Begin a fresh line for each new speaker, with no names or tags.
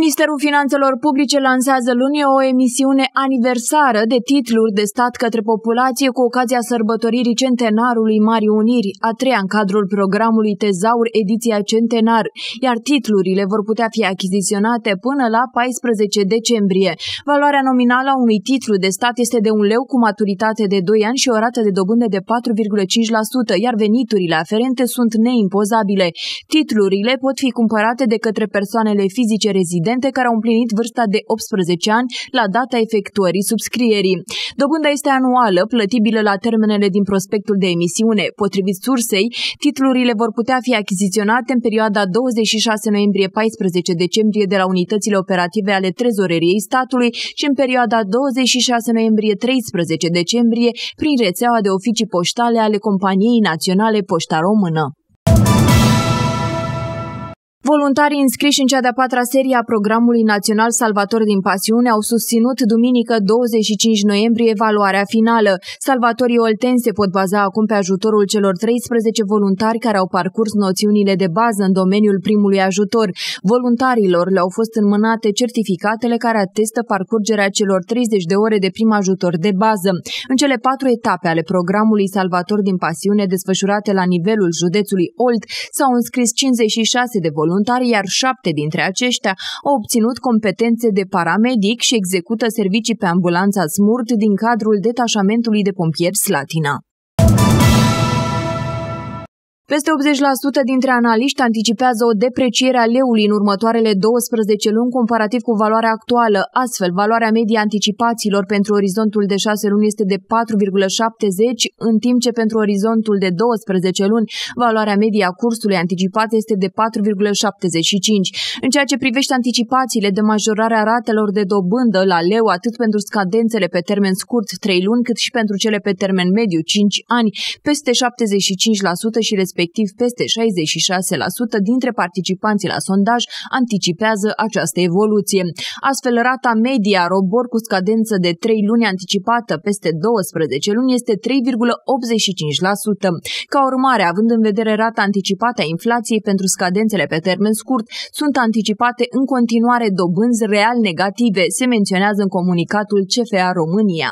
Ministerul Finanțelor Publice lansează luni o emisiune aniversară de titluri de stat către populație cu ocazia sărbătoririi centenarului Marii Uniri, a treia în cadrul programului Tezaur ediția Centenar, iar titlurile vor putea fi achiziționate până la 14 decembrie. Valoarea nominală a unui titlu de stat este de un leu cu maturitate de 2 ani și o rată de dobândă de 4,5%, iar veniturile aferente sunt neimpozabile. Titlurile pot fi cumpărate de către persoanele fizice rezidente rezidente care au împlinit vârsta de 18 ani la data efectuării subscrierii. Dobânda este anuală, plătibilă la termenele din prospectul de emisiune. Potrivit sursei, titlurile vor putea fi achiziționate în perioada 26 noiembrie-14 decembrie de la unitățile operative ale Trezoreriei statului și în perioada 26 noiembrie-13 decembrie prin rețeaua de oficii poștale ale Companiei Naționale Poșta Română. Voluntarii înscriși în cea de-a patra serie a programului național Salvator din Pasiune au susținut duminică 25 noiembrie evaluarea finală. Salvatorii olteni se pot baza acum pe ajutorul celor 13 voluntari care au parcurs noțiunile de bază în domeniul primului ajutor. Voluntarilor le-au fost înmânate certificatele care atestă parcurgerea celor 30 de ore de prim ajutor de bază. În cele patru etape ale programului Salvator din Pasiune desfășurate la nivelul județului Olt s-au înscris 56 de voluntari voluntari, iar șapte dintre aceștia au obținut competențe de paramedic și execută servicii pe ambulanța Smurt din cadrul detașamentului de pompieri Slatina. Peste 80% dintre analiști anticipează o depreciere a leului în următoarele 12 luni comparativ cu valoarea actuală. Astfel, valoarea medie a anticipațiilor pentru orizontul de 6 luni este de 4,70, în timp ce pentru orizontul de 12 luni valoarea medie a cursului anticipat este de 4,75. În ceea ce privește anticipațiile de majorare a ratelor de dobândă la leu, atât pentru scadențele pe termen scurt 3 luni, cât și pentru cele pe termen mediu 5 ani, peste 75% și respectiv respectiv peste 66% dintre participanții la sondaj anticipează această evoluție. Astfel, rata media robor cu scadență de 3 luni anticipată peste 12 luni este 3,85%. Ca urmare, având în vedere rata anticipată a inflației pentru scadențele pe termen scurt, sunt anticipate în continuare dobânzi real negative, se menționează în comunicatul CFA România.